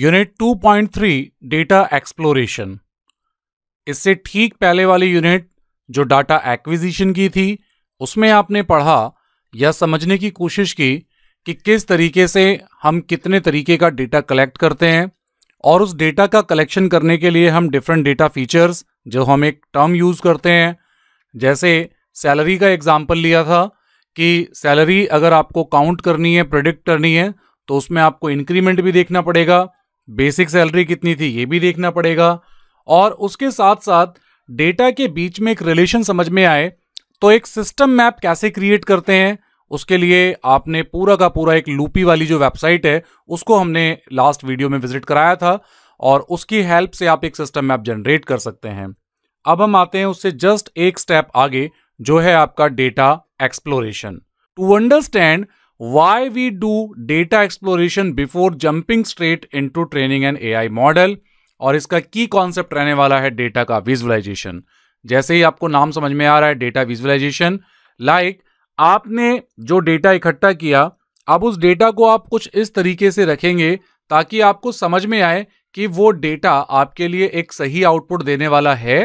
unit 2.3 data exploration इससे ठीक पहले वाली यूनिट जो डाटा एक्विजिशन की थी उसमें आपने पढ़ा या समझने की कोशिश की कि किस तरीके से हम कितने तरीके का डेटा कलेक्ट करते हैं और उस डेटा का कलेक्शन करने के लिए हम डिफरेंट डेटा फीचर्स जो हम एक टर्म यूज़ करते हैं जैसे सैलरी का एग्जाम्पल लिया था कि सैलरी अगर आपको काउंट करनी है प्रोडिक्ट करनी है तो उसमें आपको इंक्रीमेंट भी देखना पड़ेगा बेसिक सैलरी कितनी थी ये भी देखना पड़ेगा और उसके साथ साथ डेटा के बीच में एक रिलेशन समझ में आए तो एक सिस्टम मैप कैसे क्रिएट करते हैं उसके लिए आपने पूरा का पूरा एक लूपी वाली जो वेबसाइट है उसको हमने लास्ट वीडियो में विजिट कराया था और उसकी हेल्प से आप एक सिस्टम मैप जनरेट कर सकते हैं अब हम आते हैं उससे जस्ट एक स्टेप आगे जो है आपका data exploration to understand why we do data exploration before jumping straight into training an AI model और इसका की कॉन्सेप्ट रहने वाला है डेटा का विजुअलाइजेशन जैसे ही आपको नाम समझ में आ रहा है डेटा विजुअलाइजेशन लाइक आपने जो डेटा इकट्ठा किया अब उस डेटा को आप कुछ इस तरीके से रखेंगे ताकि आपको समझ में आए कि वो डेटा आपके लिए एक सही आउटपुट देने वाला है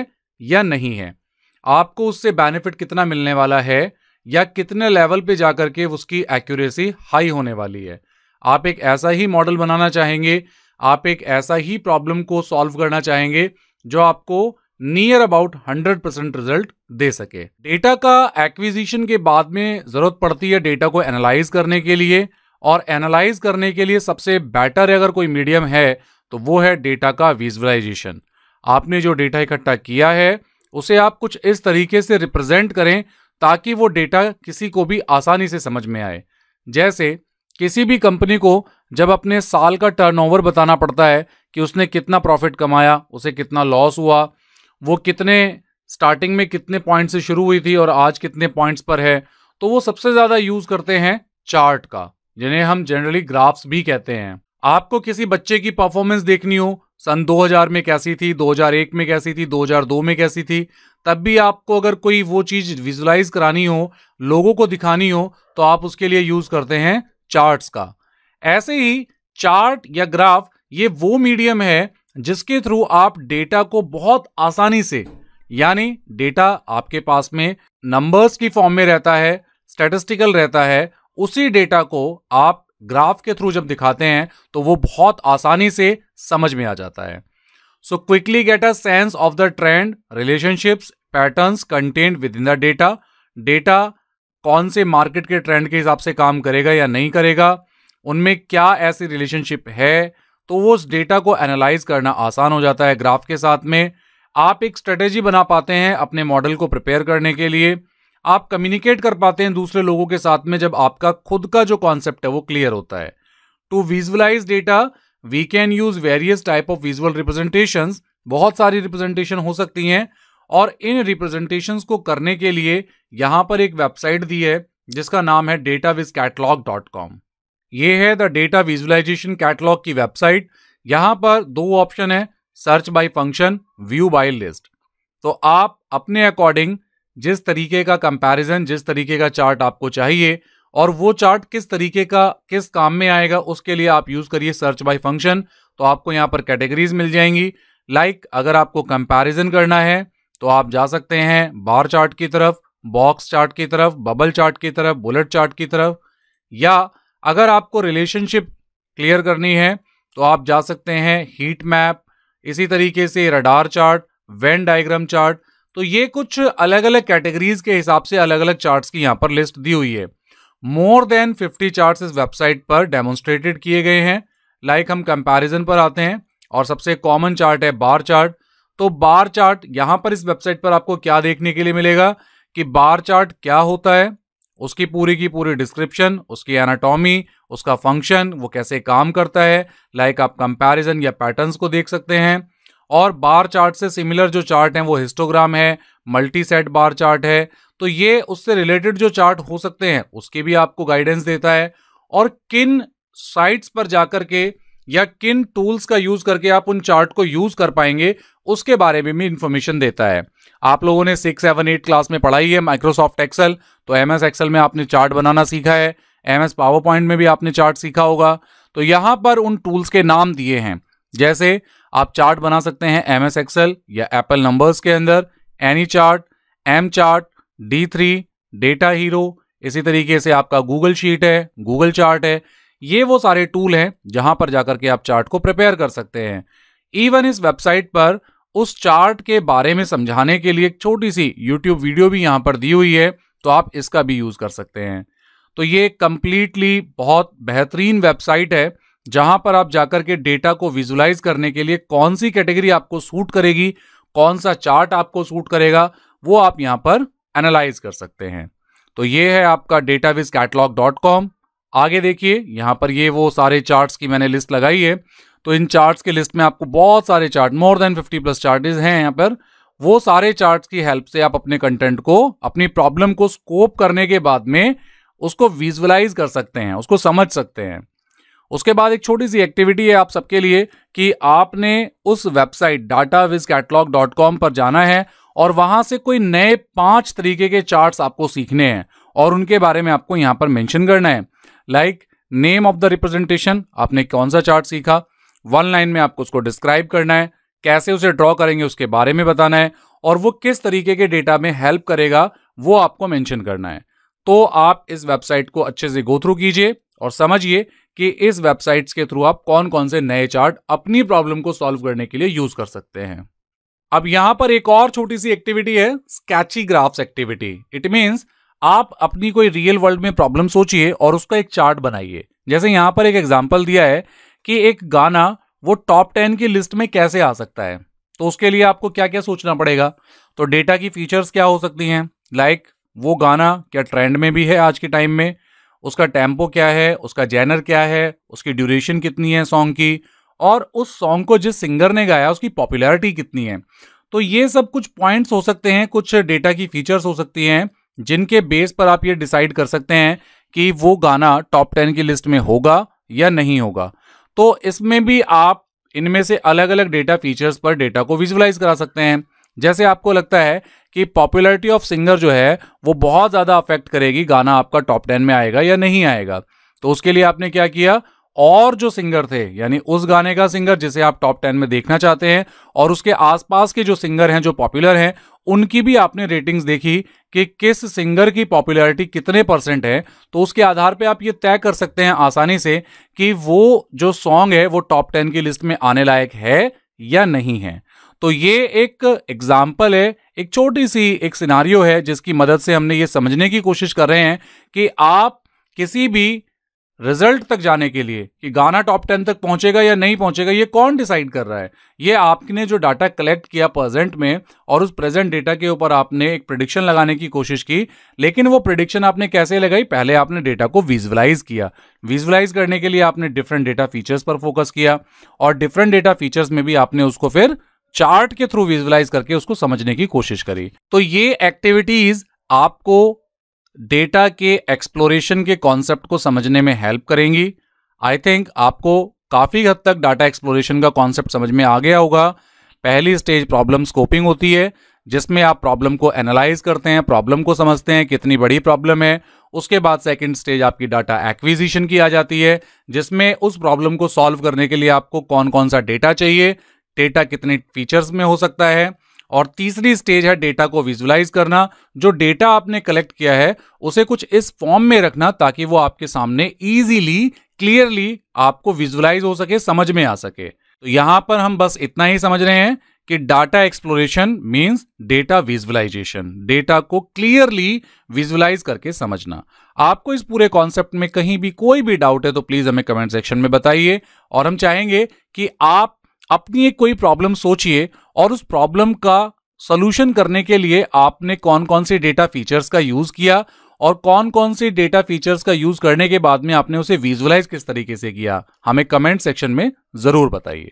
या नहीं है आपको उससे बेनिफिट कितना मिलने वाला है या कितने लेवल पे जाकर के उसकी एक्यूरेसी हाई होने वाली है आप एक ऐसा ही मॉडल बनाना चाहेंगे आप एक ऐसा ही प्रॉब्लम को सॉल्व करना चाहेंगे जो आपको नियर अबाउट 100 परसेंट रिजल्ट दे सके डेटा का एक्विजिशन के बाद में जरूरत पड़ती है डेटा को एनालाइज करने के लिए और एनालाइज करने के लिए सबसे बेटर अगर कोई मीडियम है तो वो है डेटा का विजुअलाइजेशन आपने जो डेटा इकट्ठा किया है उसे आप कुछ इस तरीके से रिप्रेजेंट करें ताकि वो डेटा किसी को भी आसानी से समझ में आए जैसे किसी भी कंपनी को जब अपने साल का टर्नओवर बताना पड़ता है कि उसने कितना प्रॉफिट कमाया उसे कितना लॉस हुआ वो कितने स्टार्टिंग में कितने पॉइंट से शुरू हुई थी और आज कितने पॉइंट्स पर है तो वो सबसे ज़्यादा यूज़ करते हैं चार्ट का जिन्हें हम जनरली ग्राफ्स भी कहते हैं आपको किसी बच्चे की परफॉर्मेंस देखनी हो सन 2000 में कैसी थी 2001 में कैसी थी 2002 में कैसी थी तब भी आपको अगर कोई वो चीज़ विजुलाइज करानी हो लोगों को दिखानी हो तो आप उसके लिए यूज़ करते हैं चार्ट्स का ऐसे ही चार्ट या ग्राफ ये वो मीडियम है जिसके थ्रू आप डेटा को बहुत आसानी से यानी डेटा आपके पास में नंबर्स की फॉर्म में रहता है स्टेटिस्टिकल रहता है उसी डेटा को आप ग्राफ के थ्रू जब दिखाते हैं तो वो बहुत आसानी से समझ में आ जाता है so quickly get a sense of the trend relationships patterns content within the data data कौन से मार्केट के ट्रेंड के हिसाब से काम करेगा या नहीं करेगा उनमें क्या ऐसी रिलेशनशिप है तो वो उस डेटा को एनालाइज करना आसान हो जाता है ग्राफ के साथ में आप एक स्ट्रेटेजी बना पाते हैं अपने मॉडल को प्रिपेयर करने के लिए आप कम्युनिकेट कर पाते हैं दूसरे लोगों के साथ में जब आपका खुद का जो कॉन्सेप्ट है वो क्लियर होता है to visualize data we can use various type of visual representation बहुत सारी रिप्रेजेंटेशन हो सकती हैं और इन रिप्रेजेंटेशन को करने के लिए यहां पर एक वेबसाइट दी है जिसका नाम है data viz catalogue dot com ये है द डेटा विजुअलाइजेशन कैटलॉग की वेबसाइट यहां पर दो ऑप्शन है search by function view by list तो आप अपने अकॉर्डिंग जिस तरीके का कंपैरिजन जिस तरीके का चार्ट आपको चाहिए और वो चार्ट किस तरीके का किस काम में आएगा उसके लिए आप यूज़ करिए सर्च बाय फंक्शन तो आपको यहाँ पर कैटेगरीज मिल जाएंगी लाइक like, अगर आपको कंपैरिजन करना है तो आप जा सकते हैं बार चार्ट की तरफ बॉक्स चार्ट की तरफ बबल चार्ट की तरफ बुलेट चार्ट की तरफ या अगर आपको रिलेशनशिप क्लियर करनी है तो आप जा सकते हैं हीट मैप इसी तरीके से radar chart Venn diagram chart तो ये कुछ अलग अलग कैटेगरीज के हिसाब से अलग अलग चार्ट्स की यहाँ पर लिस्ट दी हुई है मोर देन 50 चार्ट्स इस वेबसाइट पर डेमोन्स्ट्रेटेड किए गए हैं लाइक हम कंपैरिजन पर आते हैं और सबसे कॉमन चार्ट है बार चार्ट तो बार चार्ट यहाँ पर इस वेबसाइट पर आपको क्या देखने के लिए मिलेगा कि बार चार्ट क्या होता है उसकी पूरी की पूरी डिस्क्रिप्शन उसकी एनाटॉमी उसका फंक्शन वो कैसे काम करता है लाइक आप कंपैरिजन या पैटर्न्स को देख सकते हैं और बार चार्ट से सिमिलर जो चार्ट हैं वो हिस्टोग्राम है मल्टी सेट बार चार्ट है तो ये उससे रिलेटेड जो चार्ट हो सकते हैं उसके भी आपको गाइडेंस देता है और किन साइट्स पर जाकर के या किन टूल्स का यूज करके आप उन चार्ट को यूज कर पाएंगे उसके बारे में भी इंफॉर्मेशन देता है आप लोगों ने सिक्स सेवन एट क्लास में पढ़ाई है माइक्रोसॉफ्ट एक्सेल तो एम एस एक्सेल में आपने चार्ट बनाना सीखा है एम एस पावर पॉइंट में भी आपने चार्ट सीखा होगा तो यहां पर उन टूल्स के नाम दिए हैं जैसे आप चार्ट बना सकते हैं एम एस एक्सएल या एप्पल नंबर्स के अंदर any chart am chart D three data hero इसी तरीके से आपका गूगल शीट है गूगल चार्ट है ये वो सारे टूल हैं जहां पर जाकर के आप चार्ट को प्रिपेयर कर सकते हैं इवन इस वेबसाइट पर उस चार्ट के बारे में समझाने के लिए एक छोटी सी यूट्यूब वीडियो भी यहां पर दी हुई है तो आप इसका भी यूज़ कर सकते हैं तो ये कंप्लीटली बहुत बेहतरीन वेबसाइट है जहां पर आप जाकर के डेटा को विजुलाइज करने के लिए कौन सी कैटेगरी आपको सूट करेगी कौन सा चार्ट आपको सूट करेगा वो आप यहां पर एनालाइज कर सकते हैं तो ये है आपका data viz catalogue dot com आगे देखिए यहां पर ये वो सारे चार्ट्स की मैंने लिस्ट लगाई है तो इन चार्ट्स के लिस्ट में आपको बहुत सारे chart more than fifty plus chart हैं यहां पर वो सारे चार्ट्स की हेल्प से आप अपने कंटेंट को अपनी प्रॉब्लम को स्कोप करने के बाद में उसको विजुअलाइज कर सकते हैं उसको समझ सकते हैं उसके बाद एक छोटी सी एक्टिविटी है आप सबके लिए कि आपने उस website data viz catalogue dot com पर जाना है और वहां से कोई नए पांच तरीके के चार्ट्स आपको सीखने हैं और उनके बारे में आपको यहां पर मेंशन करना है like name of the representation आपने कौन सा चार्ट सीखा वन लाइन में आपको उसको डिस्क्राइब करना है कैसे उसे ड्रॉ करेंगे उसके बारे में बताना है और वो किस तरीके के डेटा में हेल्प करेगा वो आपको मेंशन करना है तो आप इस वेबसाइट को अच्छे से गो थ्रू कीजिए और समझिए कि इस वेबसाइट्स के थ्रू आप कौन कौन से नए चार्ट अपनी प्रॉब्लम को सॉल्व करने के लिए यूज कर सकते हैं अब यहां पर एक और छोटी सी एक्टिविटी है sketchy graphs activity it means आप अपनी कोई रियल वर्ल्ड में प्रॉब्लम सोचिए और उसका एक चार्ट बनाइए जैसे यहां पर एक एग्जाम्पल दिया है कि एक गाना वो टॉप टेन की लिस्ट में कैसे आ सकता है तो उसके लिए आपको क्या क्या सोचना पड़ेगा तो डेटा की फीचर्स क्या हो सकती हैं लाइक like, वो गाना क्या ट्रेंड में भी है आज के टाइम में उसका टेम्पो क्या है उसका जैनर क्या है उसकी ड्यूरेशन कितनी है सॉन्ग की और उस सॉन्ग को जिस सिंगर ने गाया उसकी पॉपुलैरिटी कितनी है तो ये सब कुछ पॉइंट्स हो सकते हैं कुछ डेटा की फीचर्स हो सकती हैं जिनके बेस पर आप ये डिसाइड कर सकते हैं कि वो गाना टॉप टेन की लिस्ट में होगा या नहीं होगा तो इसमें भी आप इनमें से अलग अलग डेटा फीचर्स पर डेटा को विजुअलाइज करा सकते हैं जैसे आपको लगता है कि पॉपुलैरिटी ऑफ सिंगर जो है वो बहुत ज़्यादा अफेक्ट करेगी गाना आपका टॉप टेन में आएगा या नहीं आएगा तो उसके लिए आपने क्या किया और जो सिंगर थे यानी उस गाने का सिंगर जिसे आप टॉप टेन में देखना चाहते हैं और उसके आसपास के जो सिंगर हैं जो पॉपुलर हैं उनकी भी आपने रेटिंग्स देखी कि किस सिंगर की पॉपुलैरिटी कितने परसेंट है तो उसके आधार पे आप ये तय कर सकते हैं आसानी से कि वो जो सॉन्ग है वो टॉप टेन की लिस्ट में आने लायक है या नहीं है तो ये एक एग्जाम्पल है एक छोटी सी एक सिनारियो है जिसकी मदद से हमने ये समझने की कोशिश कर रहे हैं कि आप किसी भी रिजल्ट तक जाने के लिए कि गाना टॉप टेन तक पहुंचेगा या नहीं पहुंचेगा ये कौन डिसाइड कर रहा है ये आपने जो डाटा कलेक्ट किया प्रेजेंट में और उस प्रेजेंट डेटा के ऊपर आपने एक प्रडिक्शन लगाने की कोशिश की लेकिन वो प्रडिक्शन आपने कैसे लगाई पहले आपने डेटा को विजुअलाइज किया विजुअलाइज करने के लिए आपने डिफरेंट डेटा फीचर्स पर फोकस किया और डिफरेंट डेटा फीचर्स में भी आपने उसको फिर चार्ट के थ्रू विजुअलाइज करके उसको समझने की कोशिश करी तो ये एक्टिविटीज आपको डेटा के एक्सप्लोरेशन के कॉन्सेप्ट को समझने में हेल्प करेंगी आई थिंक आपको काफ़ी हद तक डाटा एक्सप्लोरेशन का कॉन्सेप्ट समझ में आ गया होगा पहली स्टेज प्रॉब्लम स्कोपिंग होती है जिसमें आप प्रॉब्लम को एनालाइज करते हैं प्रॉब्लम को समझते हैं कितनी बड़ी प्रॉब्लम है उसके बाद सेकंड स्टेज आपकी डाटा एक्विजिशन की आ जाती है जिसमें उस प्रॉब्लम को सॉल्व करने के लिए आपको कौन कौन सा डेटा चाहिए डेटा कितने फीचर्स में हो सकता है और तीसरी स्टेज है डेटा को विजुलाइज करना जो डेटा आपने कलेक्ट किया है उसे कुछ इस फॉर्म में रखना ताकि वो आपके सामने इजीली क्लियरली आपको विजुलाइज हो सके समझ में आ सके तो यहां पर हम बस इतना ही समझ रहे हैं कि data exploration means data visualization data को क्लियरली विजुअलाइज करके समझना आपको इस पूरे कॉन्सेप्ट में कहीं भी कोई भी डाउट है तो प्लीज हमें कमेंट सेक्शन में बताइए और हम चाहेंगे कि आप अपनी एक कोई प्रॉब्लम सोचिए और उस प्रॉब्लम का सोल्यूशन करने के लिए आपने कौन कौन से डेटा फीचर्स का यूज किया और कौन कौन से डेटा फीचर्स का यूज करने के बाद में आपने उसे विजुअलाइज किस तरीके से किया हमें कमेंट सेक्शन में जरूर बताइए